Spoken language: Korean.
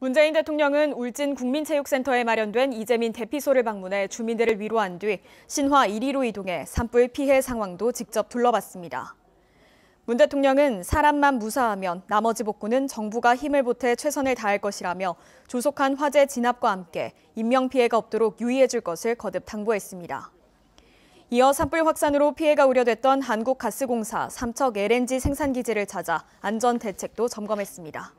문재인 대통령은 울진 국민체육센터에 마련된 이재민 대피소를 방문해 주민들을 위로한 뒤 신화 1위로 이동해 산불 피해 상황도 직접 둘러봤습니다. 문 대통령은 사람만 무사하면 나머지 복구는 정부가 힘을 보태 최선을 다할 것이라며 조속한 화재 진압과 함께 인명피해가 없도록 유의해줄 것을 거듭 당부했습니다. 이어 산불 확산으로 피해가 우려됐던 한국가스공사 삼척 LNG 생산기지를 찾아 안전 대책도 점검했습니다.